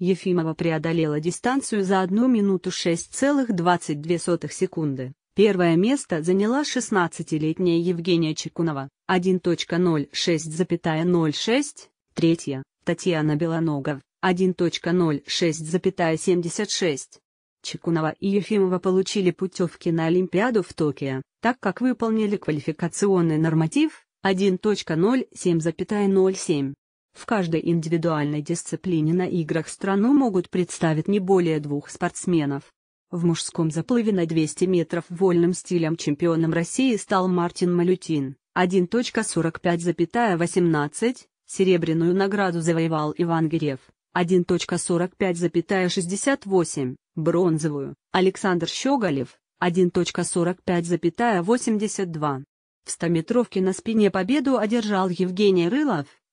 Ефимова преодолела дистанцию за 1 минуту 6,22 секунды. Первое место заняла 16-летняя Евгения Чекунова, 1.06,06, третья – Татьяна Белоногов, 1.06,76. Чекунова и Ефимова получили путевки на Олимпиаду в Токио, так как выполнили квалификационный норматив 1.07.07. В каждой индивидуальной дисциплине на играх страну могут представить не более двух спортсменов. В мужском заплыве на 200 метров вольным стилем чемпионом России стал Мартин Малютин, 1.45,18, серебряную награду завоевал Иван Герев 1.45,68, бронзовую, Александр Щеголев, 1.45,82. В стометровке на спине победу одержал Евгений Рылов,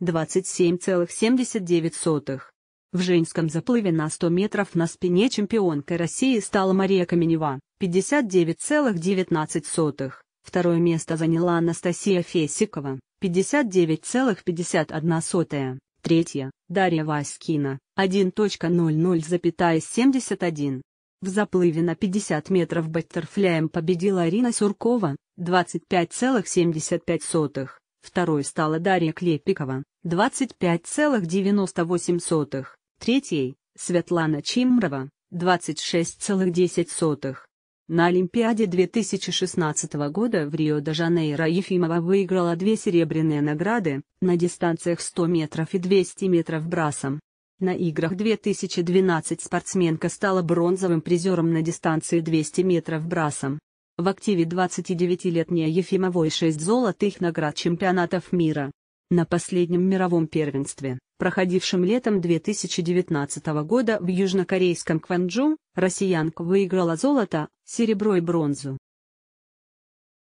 27,79. В женском заплыве на 100 метров на спине чемпионкой России стала Мария Каменева, 59,19. Второе место заняла Анастасия Фесикова, 59,51. Третье – Дарья Васькина, 1.00,71. В заплыве на 50 метров баттерфляем победила Арина Суркова, 25,75. Второй стала Дарья Клепикова, 25,98. Третьей – Светлана Чимрова, 26,10. На Олимпиаде 2016 года в Рио-де-Жанейро Ефимова выиграла две серебряные награды, на дистанциях 100 метров и 200 метров брасом. На играх 2012 спортсменка стала бронзовым призером на дистанции 200 метров брасом. В активе 29-летняя Ефимова и 6 золотых наград чемпионатов мира. На последнем мировом первенстве, проходившем летом 2019 года в южнокорейском Кванджу, россиянка выиграла золото, серебро и бронзу.